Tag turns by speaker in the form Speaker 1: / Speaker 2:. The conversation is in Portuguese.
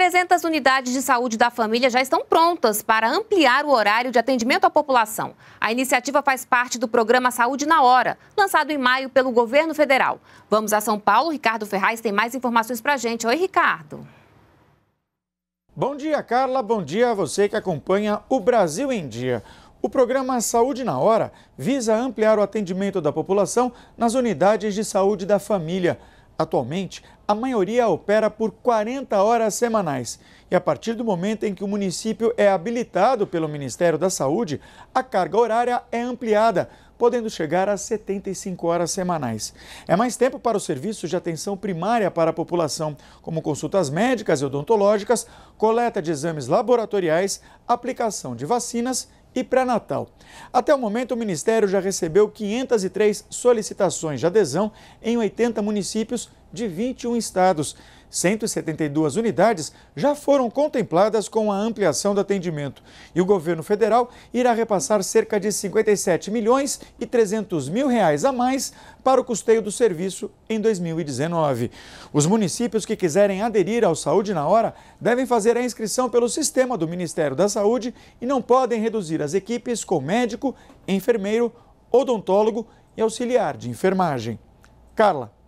Speaker 1: 300 unidades de saúde da família já estão prontas para ampliar o horário de atendimento à população. A iniciativa faz parte do programa Saúde na Hora, lançado em maio pelo governo federal. Vamos a São Paulo. Ricardo Ferraz tem mais informações para a gente. Oi, Ricardo.
Speaker 2: Bom dia, Carla. Bom dia a você que acompanha o Brasil em Dia. O programa Saúde na Hora visa ampliar o atendimento da população nas unidades de saúde da família. Atualmente, a maioria opera por 40 horas semanais e, a partir do momento em que o município é habilitado pelo Ministério da Saúde, a carga horária é ampliada, podendo chegar a 75 horas semanais. É mais tempo para os serviços de atenção primária para a população, como consultas médicas e odontológicas, coleta de exames laboratoriais, aplicação de vacinas e pré-natal. Até o momento, o Ministério já recebeu 503 solicitações de adesão em 80 municípios de 21 estados. 172 unidades já foram contempladas com a ampliação do atendimento e o governo federal irá repassar cerca de 57 milhões e 300 mil reais a mais para o custeio do serviço em 2019. Os municípios que quiserem aderir ao Saúde na Hora devem fazer a inscrição pelo sistema do Ministério da Saúde e não podem reduzir as equipes com médico, enfermeiro, odontólogo e auxiliar de enfermagem. Carla.